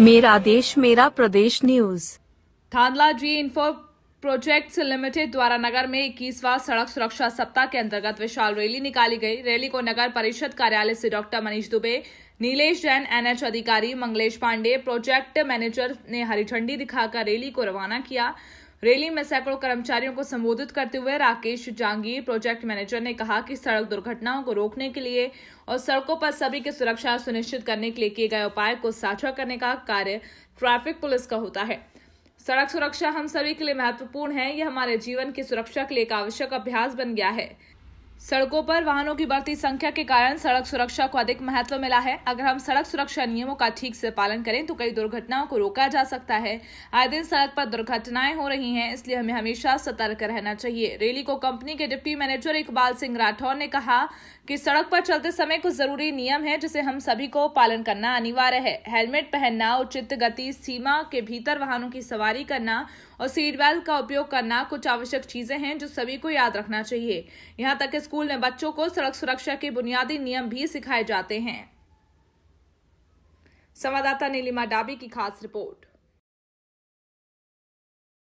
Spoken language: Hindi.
मेरा देश मेरा प्रदेश न्यूज खानला जी इन्फो प्रोजेक्ट लिमिटेड द्वारा नगर में इक्कीसवा सड़क सुरक्षा सप्ताह के अंतर्गत विशाल रैली निकाली गई रैली को नगर परिषद कार्यालय से डॉक्टर मनीष दुबे नीलेश जैन एनएच अधिकारी मंगलेश पांडे प्रोजेक्ट मैनेजर ने हरी झंडी दिखाकर रैली को रवाना किया रैली में सैकड़ों कर्मचारियों को संबोधित करते हुए राकेश जांगीर प्रोजेक्ट मैनेजर ने कहा कि सड़क दुर्घटनाओं को रोकने के लिए और सड़कों पर सभी की सुरक्षा सुनिश्चित करने के लिए किए गए उपाय को साझा करने का कार्य ट्रैफिक पुलिस का होता है सड़क सुरक्षा हम सभी के लिए महत्वपूर्ण है यह हमारे जीवन की सुरक्षा के लिए एक आवश्यक अभ्यास बन गया है सड़कों पर वाहनों की बढ़ती संख्या के कारण सड़क सुरक्षा को अधिक महत्व मिला है अगर हम सड़क सुरक्षा नियमों का ठीक से पालन करें तो कई दुर्घटनाओं को रोका जा सकता है आए दिन सड़क पर दुर्घटनाएं हो रही हैं इसलिए हमें हमेशा सतर्क रहना चाहिए रैली को कंपनी के डिप्टी मैनेजर इकबाल सिंह राठौर ने कहा कि सड़क पर चलते समय कुछ जरूरी नियम है जिसे हम सभी को पालन करना अनिवार्य है हेलमेट पहनना उचित गति सीमा के भीतर वाहनों की सवारी करना और सीट बेल्ट का उपयोग करना कुछ आवश्यक चीजें हैं जो सभी को याद रखना चाहिए यहाँ तक स्कूल में बच्चों को सड़क सुरक्षा के बुनियादी नियम भी सिखाए जाते हैं संवाददाता नीलिमा डाबी की खास रिपोर्ट